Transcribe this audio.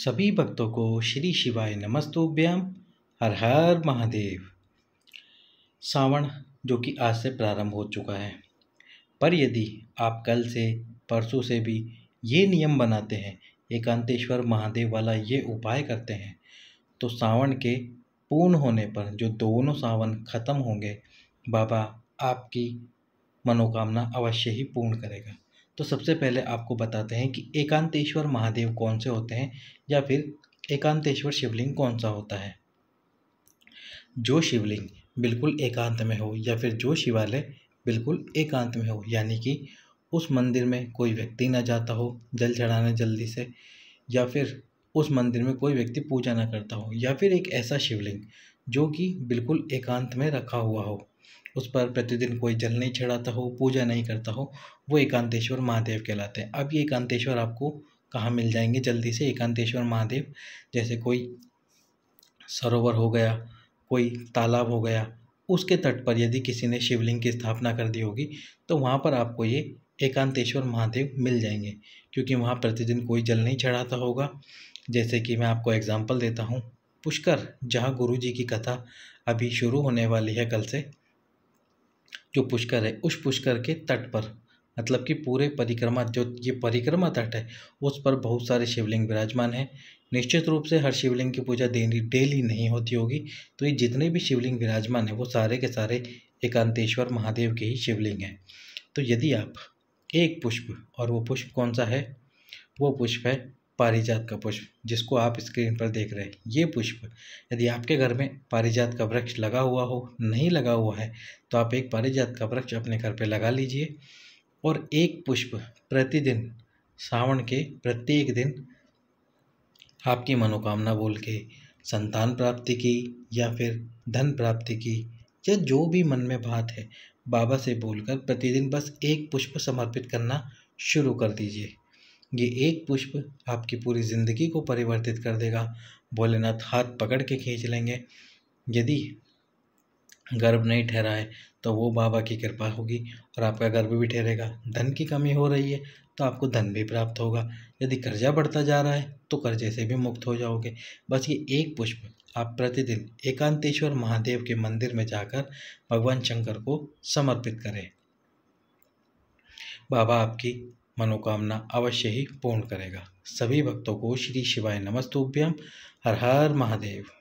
सभी भक्तों को श्री शिवाय नमस्तुभ्याम हर हर महादेव सावण जो कि आज से प्रारंभ हो चुका है पर यदि आप कल से परसों से भी ये नियम बनाते हैं एकांतेश्वर महादेव वाला ये उपाय करते हैं तो सावन के पूर्ण होने पर जो दोनों सावन ख़त्म होंगे बाबा आपकी मनोकामना अवश्य ही पूर्ण करेगा तो सबसे पहले आपको बताते हैं कि एकांतेश्वर महादेव कौन से होते हैं या फिर एकांतेश्वर शिवलिंग कौन सा होता है जो शिवलिंग बिल्कुल एकांत में हो या फिर जो शिवालय बिल्कुल एकांत में हो यानी कि उस मंदिर में कोई व्यक्ति ना जाता हो जल चढ़ाने जल्दी से या फिर उस मंदिर में कोई व्यक्ति पूजा ना करता हो या फिर एक ऐसा शिवलिंग जो कि बिल्कुल एकांत में रखा हुआ हो उस पर प्रतिदिन कोई जल नहीं चढ़ाता हो पूजा नहीं करता हो वो एकांतेश्वर महादेव कहलाते हैं अब ये एकांतेश्वर आपको कहाँ मिल जाएंगे जल्दी से एकांतेश्वर महादेव जैसे कोई सरोवर हो गया कोई तालाब हो गया उसके तट पर यदि किसी ने शिवलिंग की स्थापना कर दी होगी तो वहाँ पर आपको ये एकांतेश्वर महादेव मिल जाएंगे क्योंकि वहाँ प्रतिदिन कोई जल नहीं चढ़ाता होगा जैसे कि मैं आपको एग्ज़ाम्पल देता हूँ पुष्कर जहाँ गुरु जी की कथा अभी शुरू होने वाली है कल से जो पुष्कर है उस पुष्कर के तट पर मतलब कि पूरे परिक्रमा जो ये परिक्रमा तट है उस पर बहुत सारे शिवलिंग विराजमान हैं निश्चित रूप से हर शिवलिंग की पूजा देनी डेली नहीं होती होगी तो ये जितने भी शिवलिंग विराजमान हैं वो सारे के सारे एकांतेश्वर महादेव के ही शिवलिंग हैं तो यदि आप एक पुष्प और वो पुष्प कौन सा है वो पुष्प है पारिजात का पुष्प जिसको आप स्क्रीन पर देख रहे हैं ये पुष्प यदि आपके घर में पारिजात का वृक्ष लगा हुआ हो नहीं लगा हुआ है तो आप एक पारिजात का वृक्ष अपने घर पर लगा लीजिए और एक पुष्प प्रतिदिन श्रावण के प्रत्येक दिन आपकी मनोकामना बोल के संतान प्राप्ति की या फिर धन प्राप्ति की या जो भी मन में बात है बाबा से बोलकर प्रतिदिन बस एक पुष्प समर्पित करना शुरू कर दीजिए ये एक पुष्प आपकी पूरी ज़िंदगी को परिवर्तित कर देगा भोलेनाथ हाथ पकड़ के खींच लेंगे यदि गर्भ नहीं ठहरा है तो वो बाबा की कृपा होगी और आपका गर्भ भी ठहरेगा धन की कमी हो रही है तो आपको धन भी प्राप्त होगा यदि कर्जा बढ़ता जा रहा है तो कर्जे से भी मुक्त हो जाओगे बस ये एक पुष्प आप प्रतिदिन एकांतेश्वर महादेव के मंदिर में जाकर भगवान शंकर को समर्पित करें बाबा आपकी मनोकामना अवश्य ही पूर्ण करेगा सभी भक्तों को श्री शिवाय नमस्तुभ्यम हर हर महादेव